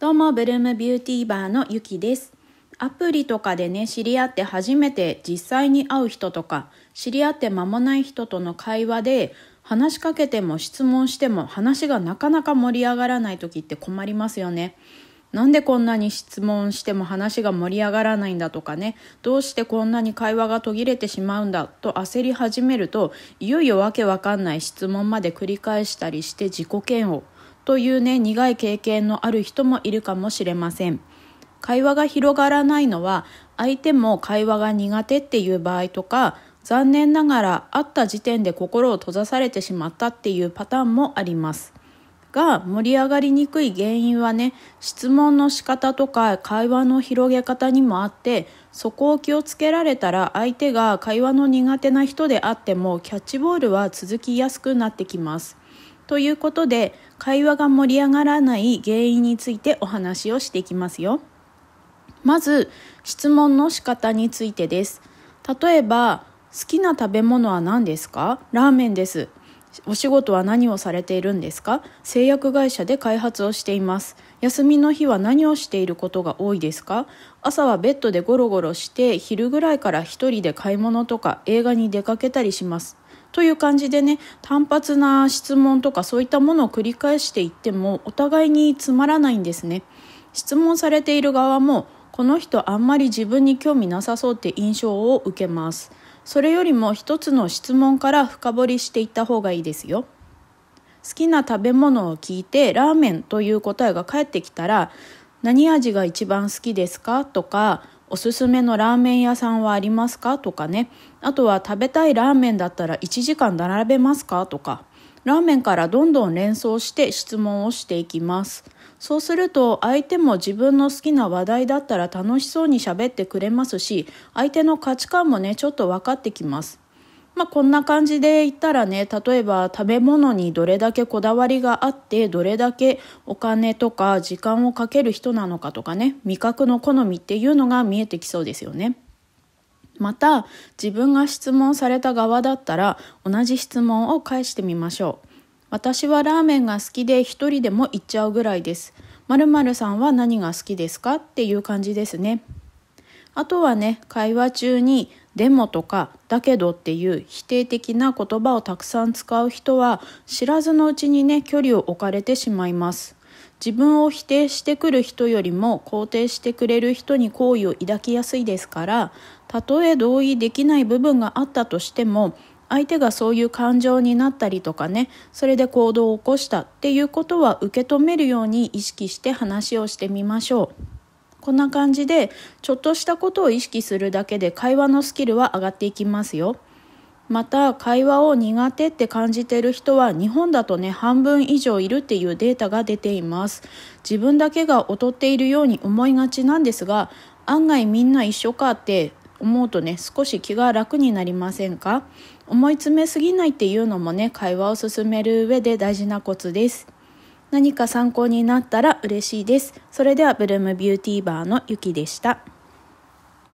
どうも、ブルームビューティーバーのゆきです。アプリとかでね、知り合って初めて実際に会う人とか、知り合って間もない人との会話で、話しかけても質問しても話がなかなか盛り上がらない時って困りますよね。なんでこんなに質問しても話が盛り上がらないんだとかね、どうしてこんなに会話が途切れてしまうんだと焦り始めると、いよいよわけわかんない質問まで繰り返したりして自己嫌悪。というね苦い経験のある人もいるかもしれません会話が広がらないのは相手も会話が苦手っていう場合とか残念ながら会った時点で心を閉ざされてしまったっていうパターンもありますが盛り上がりにくい原因はね質問の仕方とか会話の広げ方にもあってそこを気をつけられたら相手が会話の苦手な人であってもキャッチボールは続きやすくなってきますということで会話が盛り上がらない原因についてお話をしていきますよまず質問の仕方についてです例えば好きな食べ物は何ですかラーメンですお仕事は何をされているんですか製薬会社で開発をしています休みの日は何をしていることが多いですか朝はベッドでゴロゴロして昼ぐらいから一人で買い物とか映画に出かけたりしますという感じでね単発な質問とかそういったものを繰り返していってもお互いにつまらないんですね。質問されている側もこの人あんまり自分に興味なさそうって印象を受けます。それよりも一つの質問から深掘りしていった方がいいですよ。好きな食べ物を聞いてラーメンという答えが返ってきたら何味が一番好きですかとかおすすめのラーメン屋さんはありますかとかねあとは食べたいラーメンだったら1時間並べますかとかラーメンからどんどん連想して質問をしていきますそうすると相手も自分の好きな話題だったら楽しそうに喋ってくれますし相手の価値観もねちょっと分かってきますまあ、こんな感じで言ったらね例えば食べ物にどれだけこだわりがあってどれだけお金とか時間をかける人なのかとかね味覚の好みっていうのが見えてきそうですよね。また自分が質問された側だったら同じ質問を返してみましょう。私はラーメンが好きで一人でも行っちゃうぐらいです。〇〇さんは何が好きですかっていう感じですね。あとはね、会話中にでもとかだけどっていう否定的な言葉をたくさん使う人は知らずのうちにね距離を置かれてしまいます自分を否定してくる人よりも肯定してくれる人に好意を抱きやすいですからたとえ同意できない部分があったとしても相手がそういう感情になったりとかねそれで行動を起こしたっていうことは受け止めるように意識して話をしてみましょう。こんな感じでちょっとしたことを意識するだけで会話のスキルは上がっていきますよ。また会話を苦手って感じてる人は日本だとね半分以上いるっていうデータが出ています自分だけが劣っているように思いがちなんですが案外みんな一緒かって思うとね少し気が楽になりませんか思い詰めすぎないっていうのもね会話を進める上で大事なコツです何か参考になったら嬉しいです。それではブルームビューティーバーのゆきでした。